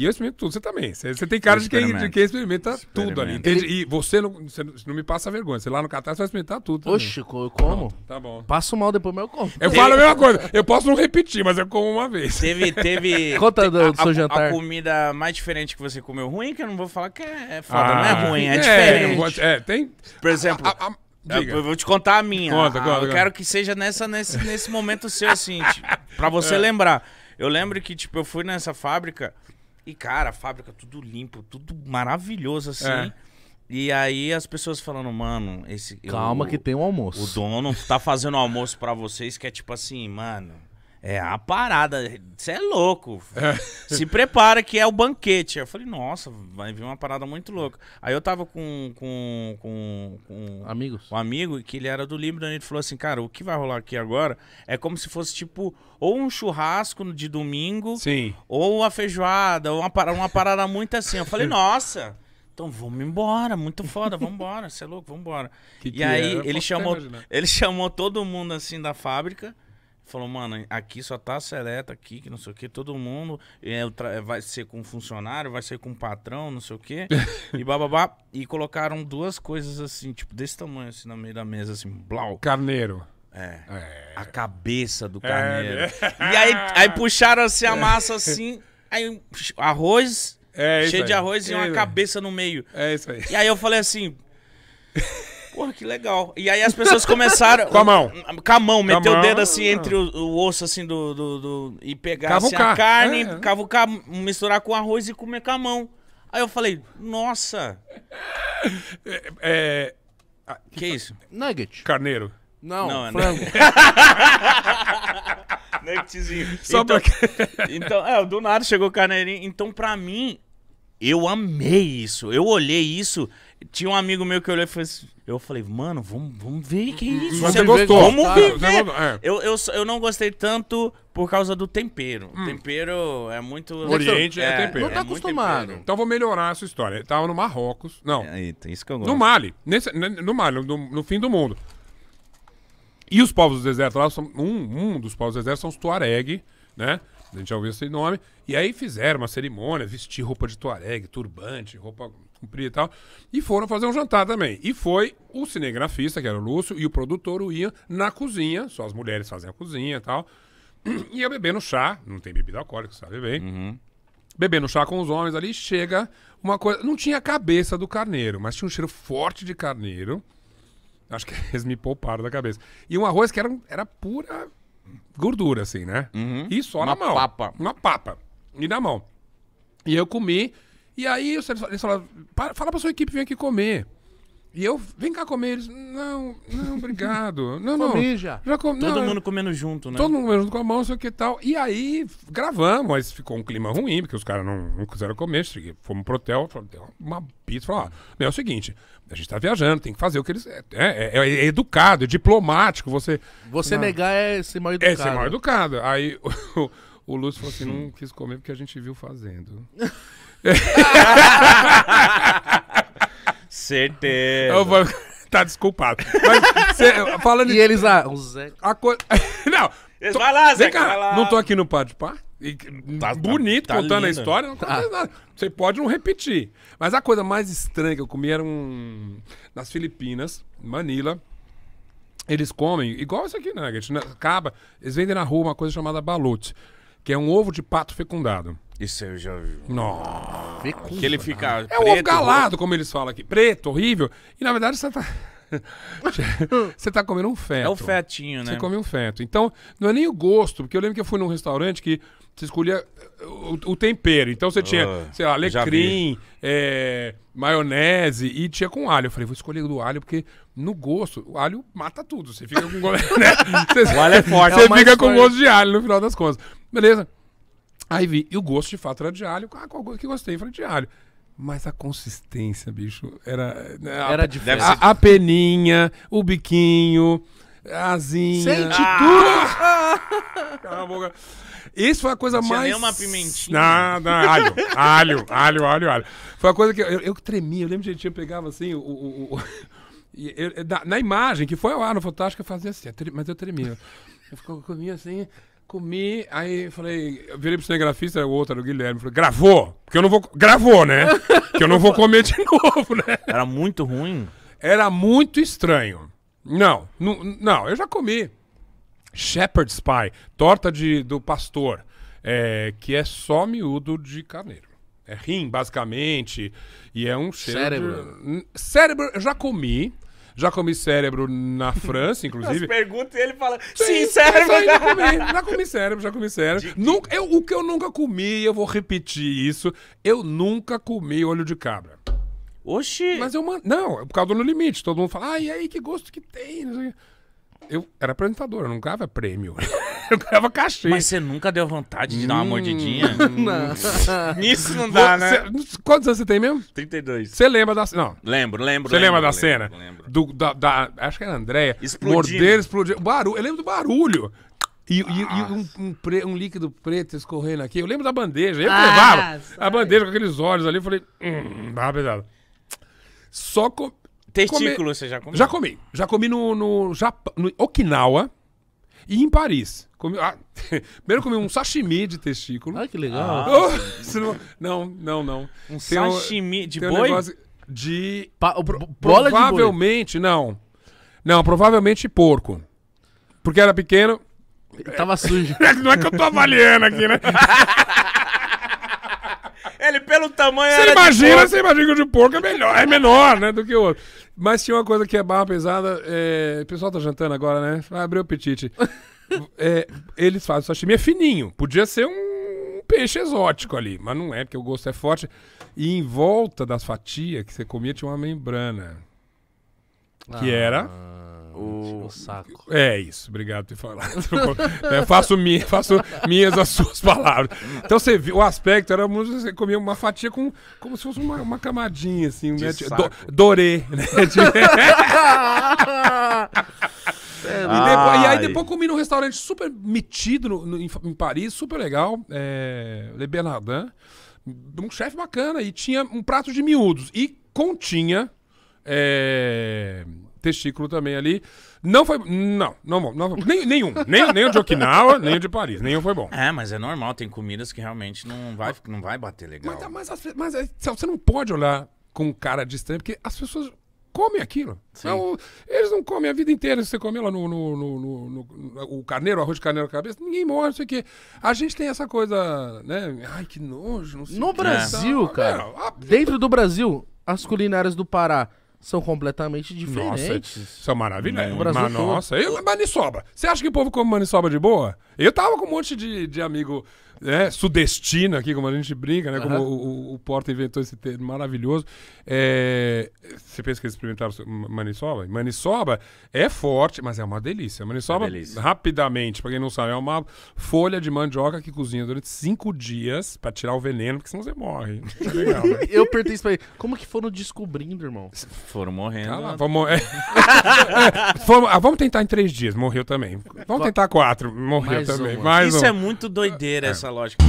E eu experimento tudo, você também. Você, você tem cara de quem, de quem experimenta tudo ali. entende? E você não, você não- me passa vergonha. Você lá no Catar, você vai experimentar tudo. também. Oxe, eu como? Tá bom. Passo mal depois, mas eu como. Eu falo a mesma coisa. Eu posso não repetir, mas eu como uma vez. Teve, teve. Conta do- do seu jantar. A comida mais diferente que você comeu ruim, que eu não vou falar que é foda, não é ah, ruim, é, é diferente. É, tem. Por exemplo, a- a- eu- diga. eu vou te contar a minha. Conta, Ah, conta, eu conta. quero que seja nessa, nesse, nesse momento seu, assim, ti- tipo, pra você é. lembrar. Eu lembro que, tipo, eu fui nessa fábrica e, cara, a fábrica tudo limpo, tudo maravilhoso, assim. É. E aí as pessoas falando, mano, esse. Calma eu, que tem um almoço. O dono tá fazendo almoço para vocês que é tipo assim, mano. É a parada. Você é louco. É. Se prepara que é o banquete. Eu falei, nossa, vai vir uma parada muito louca. Aí eu tava com, com, com, com Amigos. um amigo que ele era do e Ele falou assim, cara, o que vai rolar aqui agora é como se fosse tipo ou um churrasco de domingo, Sim. ou uma feijoada, ou uma parada, uma parada muito assim. Eu falei, nossa. Então vamos embora, muito foda, vamos embora, você é louco, vamos embora. Que que e aí ele chamou, ele chamou todo mundo assim da fábrica. Falou, mano, aqui só tá seleta aqui, que não sei o que, todo mundo é, é, vai ser com funcionário, vai ser com patrão, não sei o que, e bababá. E colocaram duas coisas assim, tipo, desse tamanho, assim, no meio da mesa, assim, blau. Carneiro. É, é. A cabeça do é, carneiro. É. E aí, aí puxaram assim a massa assim, aí arroz, é, cheio aí. de arroz e uma né? cabeça no meio. É isso aí. E aí eu falei assim. Porra, que legal. E aí as pessoas começaram. com a mão. Com a mão, meteu o dedo assim entre o, o osso, assim, do. do, do e pegar assim, a carne, é, é. cavucar, misturar com arroz e comer com a mão. Aí eu falei, nossa. É. é... Ah, que, que é isso? Nugget. Carneiro. Não, não é frango. É Nuggetzinho. Só então, pra... então, é, do nada chegou o carneirinho. Então, pra mim, eu amei isso. Eu olhei isso tinha um amigo meu que olhou e falou assim, eu falei, mano, vamos, vamos ver que é isso. Uhum. Você gostou? Vamos tá, ver. É. Eu, eu, eu não gostei tanto por causa do tempero. Hum. Tempero é muito. O Oriente é, é tempero. Não tá é acostumado. Então vou melhorar a sua história. Ele tava no Marrocos. Não. É, isso que eu gosto. No Mali. Nesse, no Mali, no, no fim do mundo. E os povos do deserto lá são. Um, um dos povos do deserto são os Tuareg, né? A gente já ouviu esse nome. E aí fizeram uma cerimônia, vestir roupa de tuareg, turbante, roupa comprida e tal. E foram fazer um jantar também. E foi o cinegrafista, que era o Lúcio, e o produtor, o Ian, na cozinha. Só as mulheres fazem a cozinha e tal. E eu bebendo chá, não tem bebida alcoólica, sabe bem. Uhum. Bebendo chá com os homens ali, chega uma coisa. Não tinha a cabeça do carneiro, mas tinha um cheiro forte de carneiro. Acho que eles me pouparam da cabeça. E um arroz que era, era pura gordura, assim, né? Uhum. E só Uma na mão. Uma papa. Uma papa. E na mão. E eu comi. E aí eles falaram, fala pra sua equipe vir aqui comer. E eu, vem cá comer. Eles, não, não, obrigado. Não, não. Comi já. já com... Todo não, é mundo comendo junto, né? Todo mundo comendo junto com a mão, sei o que tal. E aí gravamos, mas ficou um clima ruim, porque os caras não, não quiseram comer. Fomos pro hotel, deu uma pizza. Falaram, ah, é o seguinte, a gente tá viajando, tem que fazer o que eles. É, é, é, é educado, é diplomático. Você. Você não, negar é ser mal educado. É ser mal educado. Aí o, o Lúcio falou assim: não quis comer porque a gente viu fazendo. certeza. Eu vou... Tá desculpado. Mas, cê, falando E eles lá, ah, o Zé. A co... não. Eles tô... Vai lá, Zé. Cá, Não tô aqui no Pode Pá. Tá, tá, bonito tá, tá contando lindo. a história. Não tá. Você pode não repetir. Mas a coisa mais estranha que eu comi era um. Nas Filipinas, Manila. Eles comem, igual isso aqui, né? Acaba. Eles vendem na rua uma coisa chamada balote, que é um ovo de pato fecundado. Isso eu já vi. Nossa. Fecunda, que ele fica. É o ovo galado, como eles falam aqui. Preto, horrível. E na verdade você tá. você tá comendo um feto. É o fetinho, né? Você come um feto. Então, não é nem o gosto, porque eu lembro que eu fui num restaurante que você escolhia o, o tempero. Então você tinha, ah, sei lá, alecrim, é, maionese e tinha com alho. Eu falei, vou escolher o do alho, porque no gosto, o alho mata tudo. Você fica com gosto. Né? Você, o alho é forte. Você é fica forte. gosto de alho no final das contas. Beleza. Aí vi, e o gosto de fato era de alho. Ah, qual que gostei? Falei de alho. Mas a consistência, bicho, era. Né, a, era diferente. A, a, peninha, o biquinho, a asinha. Sente ah! tudo! Cala a boca. Isso foi a coisa mais. Nem uma pimentinha. Nada, é alho, alho, alho, alho, alho. Foi a coisa que. Eu, eu tremia, eu lembro de gente, pegava assim o. o, o eu, na, na, imagem que foi ao ar no Fantástico, eu fazia assim, mas eu tremia. Eu, eu comia assim. Comi, aí falei, eu virei pro cinegrafista, o outro era o Guilherme, falei, gravou? Porque eu não vou. Gravou, né? que eu não vou comer de novo, né? Era muito ruim. Era muito estranho. Não, não, não eu já comi. Shepherd's Pie, torta de, do pastor, é, que é só miúdo de carneiro. É rim, basicamente, e é um cheiro. Cérebro. De... Cérebro, eu já comi. Já comi cérebro na França, inclusive. As perguntas e ele fala, sim, sim cérebro. já, comi, já comi cérebro, já comi cérebro. Nunca, eu, o que eu nunca comi, eu vou repetir isso, eu nunca comi olho de cabra. Oxi! Mas eu... Man... Não, é por causa do No Limite. Todo mundo fala, ah, e aí, que gosto que tem? Eu era apresentador, eu não ganhava prêmio. eu ganhava cachê. Mas você nunca deu vontade de dar uma hum. mordidinha? não. Isso não dá, né? Cê, quantos anos você tem mesmo? 32. Você lembra da cena? Não. Lembro, lembro. Você lembra da cena? Lembro. Do, da, da, acho que era a Andréia. Explodindo. Morder, explodir. Barulho. Eu lembro do barulho. E, e, e ah. um, um, pre, um, líquido preto escorrendo aqui. Eu lembro da bandeja. Eu levava ah, a bandeja com aqueles olhos ali. Eu falei, hum, barra pesada. Só com. Testículo, come... você já comeu? Já comi. Já comi no, no, Jap... no Okinawa. E em Paris. Comi, ah, primeiro comi um sashimi de testículo. Ah, que legal. Ah, oh, não, não, não. Um tem sashimi um, de boi? Um de. Pa, o, provavelmente, de não. Não, provavelmente porco. Porque era pequeno. Tava sujo. não é que eu tô avaliando aqui, né? pelo tamanho você imagina, Você imagina que o de porco é melhor, é menor, né, do que o outro. Mas tinha uma coisa que é barra pesada. É... O pessoal tá jantando agora, né? Vai abrir o apetite. é, eles fazem sashimi, é fininho. Podia ser um peixe exótico ali, mas não é, porque o gosto é forte. E em volta das fatias que você comia tinha uma membrana. Que ah. era o... o saco. É isso, obrigado por ter falado. é, faço, faço minhas as suas palavras. Então você viu, o aspecto era muito. Você comia uma fatia com, como se fosse uma, uma camadinha, assim, né? Do, dorê, né? De... e, depois, e, aí depois comi num restaurante super metido no, no, em, em, Paris, super legal. É, Le Bernardin. Um chefe bacana. E tinha um prato de miúdos. E continha... É, testículo também ali. Não foi. Não, não, não, não nem, nenhum. nem, nem o de Okinawa, nem o de Paris. Nenhum foi bom. É, mas é normal, tem comidas que realmente não vai, não vai bater legal. Mas, mas, mas é, você não pode olhar com cara de estranho, porque as pessoas comem aquilo. É eles não comem a vida inteira. Você come lá no, no, no, no, o carneiro, arroz de carneiro cabeça, ninguém morre, não sei o quê. A gente tem essa coisa, né? Ai, que nojo. no Brasil, cara, é, dentro do Brasil, as culinárias do Pará são completamente diferentes. Nossa, isso é maravilhoso. É. Mas, nossa, eu, manisoba. Você acha que o povo come manisoba de boa? Eu tava com um monte de, de amigo né, sudestino aqui, como a gente brinca, né? Uhum. Como o, o, o Porta inventou esse termo maravilhoso. É, você pensa que eles experimentaram manisoba? Manisoba é forte, mas é uma delícia. Manisoba é delícia. rapidamente, pra quem não sabe, é uma folha de mandioca que cozinha durante cinco dias pra tirar o veneno, porque senão você morre. Legal, né? eu pertenço pra ele. Como que foram descobrindo, irmão? Foram morrendo. Né? vamos, é, Fomos- ah, vamos tentar em três dias, morreu também. Vamos tentar quatro, morreu também. Mais Isso um. é muito doideira, é. essa lógica.